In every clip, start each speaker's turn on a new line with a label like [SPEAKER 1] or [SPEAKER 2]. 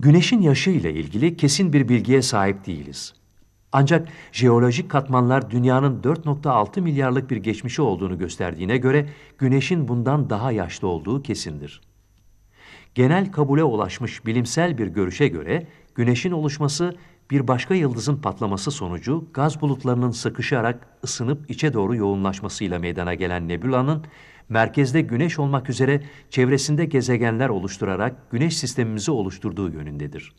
[SPEAKER 1] Güneşin yaşı ile ilgili kesin bir bilgiye sahip değiliz. Ancak jeolojik katmanlar dünyanın 4.6 milyarlık bir geçmişi olduğunu gösterdiğine göre güneşin bundan daha yaşlı olduğu kesindir. Genel kabule ulaşmış bilimsel bir görüşe göre güneşin oluşması bir başka yıldızın patlaması sonucu gaz bulutlarının sıkışarak ısınıp içe doğru yoğunlaşmasıyla meydana gelen nebulanın merkezde güneş olmak üzere çevresinde gezegenler oluşturarak güneş sistemimizi oluşturduğu yönündedir.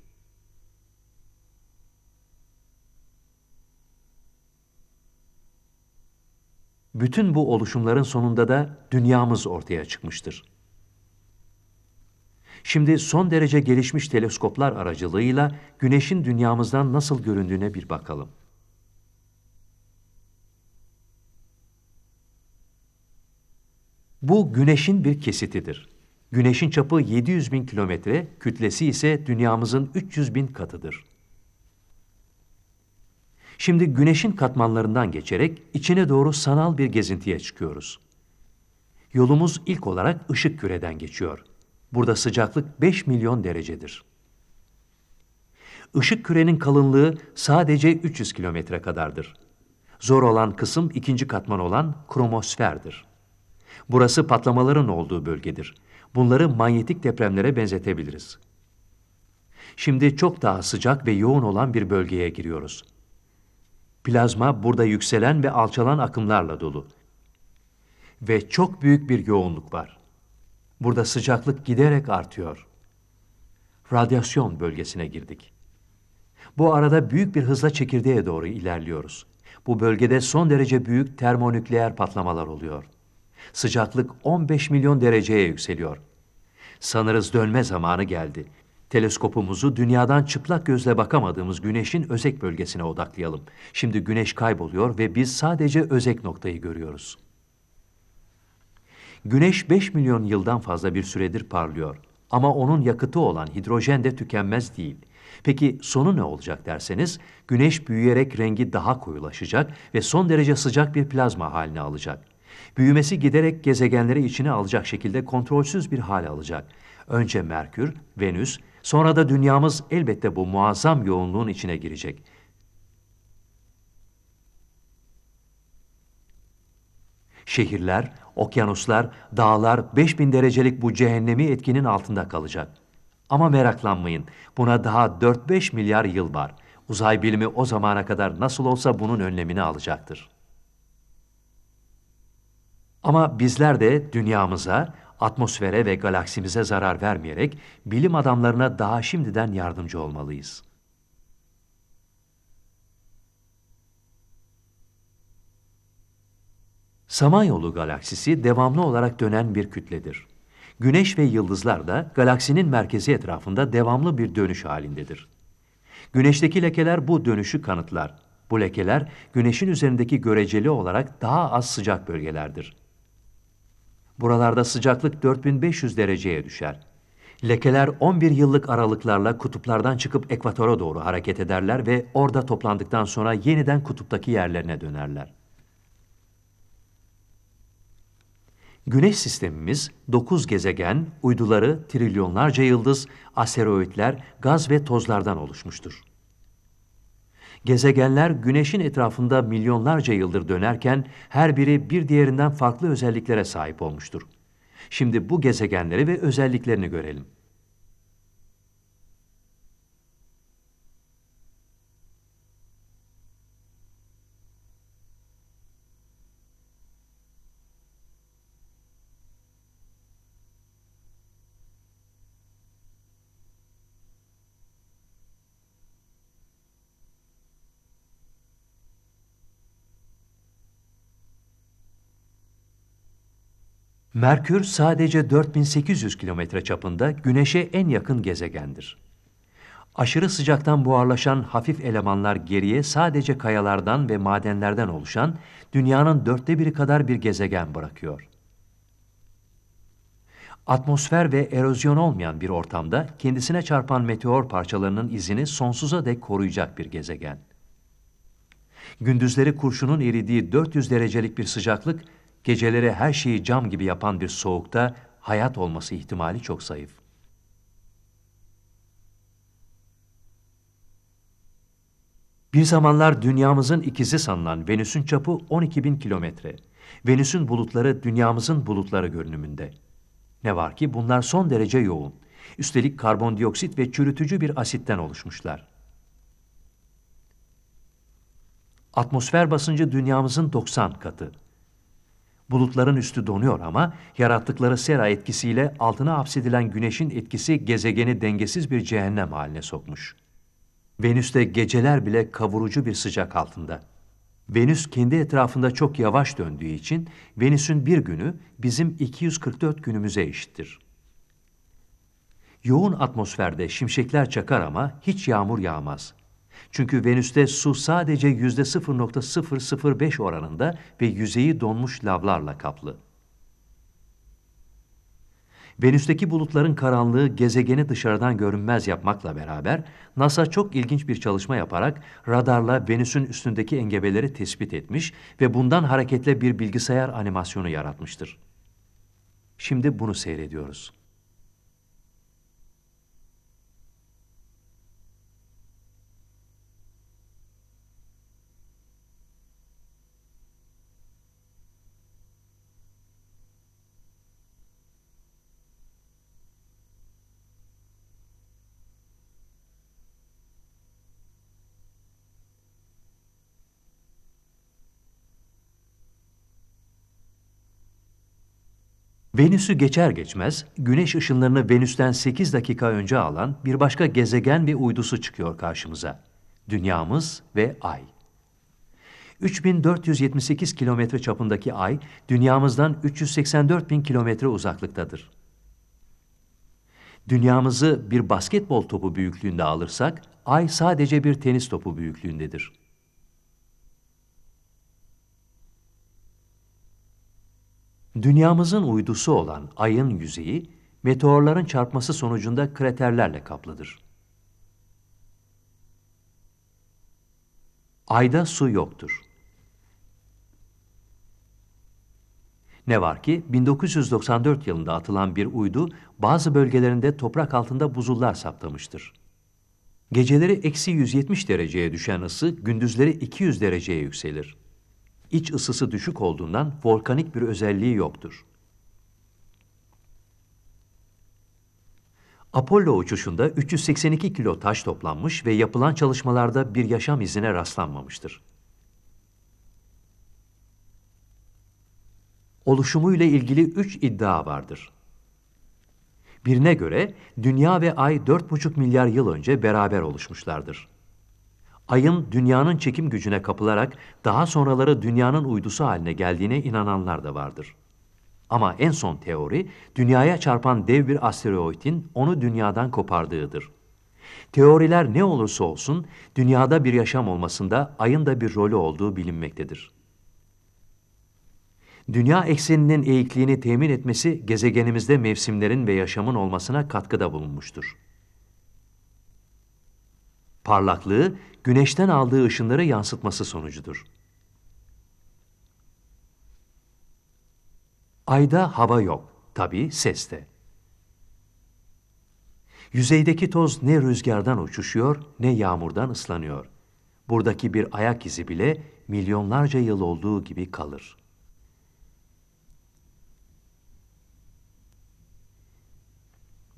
[SPEAKER 1] Bütün bu oluşumların sonunda da dünyamız ortaya çıkmıştır. Şimdi son derece gelişmiş teleskoplar aracılığıyla güneşin dünyamızdan nasıl göründüğüne bir bakalım. Bu güneşin bir kesitidir. Güneşin çapı 700 bin kilometre, kütlesi ise dünyamızın 300 bin katıdır. Şimdi güneşin katmanlarından geçerek içine doğru sanal bir gezintiye çıkıyoruz. Yolumuz ilk olarak ışık küreden geçiyor. Burada sıcaklık 5 milyon derecedir. Işık kürenin kalınlığı sadece 300 kilometre kadardır. Zor olan kısım ikinci katman olan kromosferdir. Burası patlamaların olduğu bölgedir. Bunları manyetik depremlere benzetebiliriz. Şimdi çok daha sıcak ve yoğun olan bir bölgeye giriyoruz. Plazma burada yükselen ve alçalan akımlarla dolu. Ve çok büyük bir yoğunluk var. Burada sıcaklık giderek artıyor. Radyasyon bölgesine girdik. Bu arada büyük bir hızla çekirdeğe doğru ilerliyoruz. Bu bölgede son derece büyük termonükleer patlamalar oluyor.'' Sıcaklık 15 milyon dereceye yükseliyor. Sanırız dönme zamanı geldi. Teleskopumuzu dünyadan çıplak gözle bakamadığımız güneşin özek bölgesine odaklayalım. Şimdi güneş kayboluyor ve biz sadece özek noktayı görüyoruz. Güneş 5 milyon yıldan fazla bir süredir parlıyor. Ama onun yakıtı olan hidrojen de tükenmez değil. Peki sonu ne olacak derseniz, güneş büyüyerek rengi daha koyulaşacak ve son derece sıcak bir plazma haline alacak. Büyümesi giderek gezegenleri içine alacak şekilde kontrolsüz bir hale alacak. Önce Merkür, Venüs, sonra da dünyamız elbette bu muazzam yoğunluğun içine girecek. Şehirler, okyanuslar, dağlar 5000 derecelik bu cehennemi etkinin altında kalacak. Ama meraklanmayın, buna daha 4-5 milyar yıl var. Uzay bilimi o zamana kadar nasıl olsa bunun önlemini alacaktır. Ama bizler de dünyamıza, atmosfere ve galaksimize zarar vermeyerek bilim adamlarına daha şimdiden yardımcı olmalıyız. Samanyolu galaksisi devamlı olarak dönen bir kütledir. Güneş ve yıldızlar da galaksinin merkezi etrafında devamlı bir dönüş halindedir. Güneşteki lekeler bu dönüşü kanıtlar. Bu lekeler güneşin üzerindeki göreceli olarak daha az sıcak bölgelerdir. Buralarda sıcaklık 4500 dereceye düşer. Lekeler 11 yıllık aralıklarla kutuplardan çıkıp ekvatora doğru hareket ederler ve orada toplandıktan sonra yeniden kutuptaki yerlerine dönerler. Güneş sistemimiz 9 gezegen, uyduları, trilyonlarca yıldız, asteroidler, gaz ve tozlardan oluşmuştur. Gezegenler güneşin etrafında milyonlarca yıldır dönerken her biri bir diğerinden farklı özelliklere sahip olmuştur. Şimdi bu gezegenleri ve özelliklerini görelim. Merkür sadece 4800 kilometre çapında Güneş'e en yakın gezegendir. Aşırı sıcaktan buharlaşan hafif elemanlar geriye sadece kayalardan ve madenlerden oluşan dünyanın dörtte biri kadar bir gezegen bırakıyor. Atmosfer ve erozyon olmayan bir ortamda kendisine çarpan meteor parçalarının izini sonsuza dek koruyacak bir gezegen. Gündüzleri kurşunun eridiği 400 derecelik bir sıcaklık geceleri her şeyi cam gibi yapan bir soğukta hayat olması ihtimali çok zayıf. Bir zamanlar dünyamızın ikizi sanılan Venüs'ün çapı 12 bin kilometre. Venüs'ün bulutları dünyamızın bulutları görünümünde. Ne var ki bunlar son derece yoğun. Üstelik karbondioksit ve çürütücü bir asitten oluşmuşlar. Atmosfer basıncı dünyamızın 90 katı. Bulutların üstü donuyor ama yarattıkları sera etkisiyle altına hapsedilen güneşin etkisi gezegeni dengesiz bir cehennem haline sokmuş. Venüs'te geceler bile kavurucu bir sıcak altında. Venüs kendi etrafında çok yavaş döndüğü için Venüs'ün bir günü bizim 244 günümüze eşittir. Yoğun atmosferde şimşekler çakar ama hiç yağmur yağmaz. Çünkü Venüs'te su sadece yüzde 0.005 oranında ve yüzeyi donmuş lavlarla kaplı. Venüs'teki bulutların karanlığı gezegeni dışarıdan görünmez yapmakla beraber NASA çok ilginç bir çalışma yaparak radarla Venüs'ün üstündeki engebeleri tespit etmiş ve bundan hareketle bir bilgisayar animasyonu yaratmıştır. Şimdi bunu seyrediyoruz. Venüs'ü geçer geçmez güneş ışınlarını Venüs'ten 8 dakika önce alan bir başka gezegen ve uydusu çıkıyor karşımıza. Dünyamız ve Ay. 3478 kilometre çapındaki Ay, dünyamızdan 384 bin kilometre uzaklıktadır. Dünyamızı bir basketbol topu büyüklüğünde alırsak, Ay sadece bir tenis topu büyüklüğündedir. Dünyamızın uydusu olan Ay'ın yüzeyi, meteorların çarpması sonucunda kraterlerle kaplıdır. Ayda su yoktur. Ne var ki 1994 yılında atılan bir uydu bazı bölgelerinde toprak altında buzullar saptamıştır. Geceleri eksi 170 dereceye düşen ısı gündüzleri 200 dereceye yükselir iç ısısı düşük olduğundan volkanik bir özelliği yoktur. Apollo uçuşunda 382 kilo taş toplanmış ve yapılan çalışmalarda bir yaşam izine rastlanmamıştır. Oluşumuyla ilgili üç iddia vardır. Birine göre Dünya ve Ay 4,5 milyar yıl önce beraber oluşmuşlardır ayın dünyanın çekim gücüne kapılarak daha sonraları dünyanın uydusu haline geldiğine inananlar da vardır. Ama en son teori, dünyaya çarpan dev bir asteroidin onu dünyadan kopardığıdır. Teoriler ne olursa olsun, dünyada bir yaşam olmasında ayın da bir rolü olduğu bilinmektedir. Dünya ekseninin eğikliğini temin etmesi, gezegenimizde mevsimlerin ve yaşamın olmasına katkıda bulunmuştur. Parlaklığı güneşten aldığı ışınları yansıtması sonucudur. Ayda hava yok, tabii ses de. Yüzeydeki toz ne rüzgardan uçuşuyor ne yağmurdan ıslanıyor. Buradaki bir ayak izi bile milyonlarca yıl olduğu gibi kalır.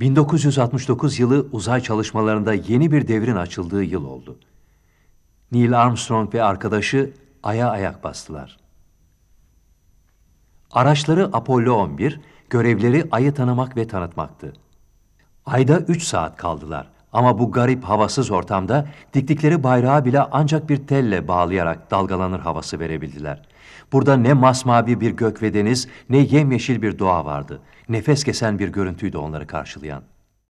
[SPEAKER 1] 1969 yılı uzay çalışmalarında yeni bir devrin açıldığı yıl oldu. Neil Armstrong ve arkadaşı aya ayak bastılar. Araçları Apollo 11, görevleri ayı tanımak ve tanıtmaktı. Ayda 3 saat kaldılar ama bu garip havasız ortamda diktikleri bayrağı bile ancak bir telle bağlayarak dalgalanır havası verebildiler. Burada ne masmavi bir gök ve deniz, ne yemyeşil bir doğa vardı. Nefes kesen bir görüntüydü onları karşılayan.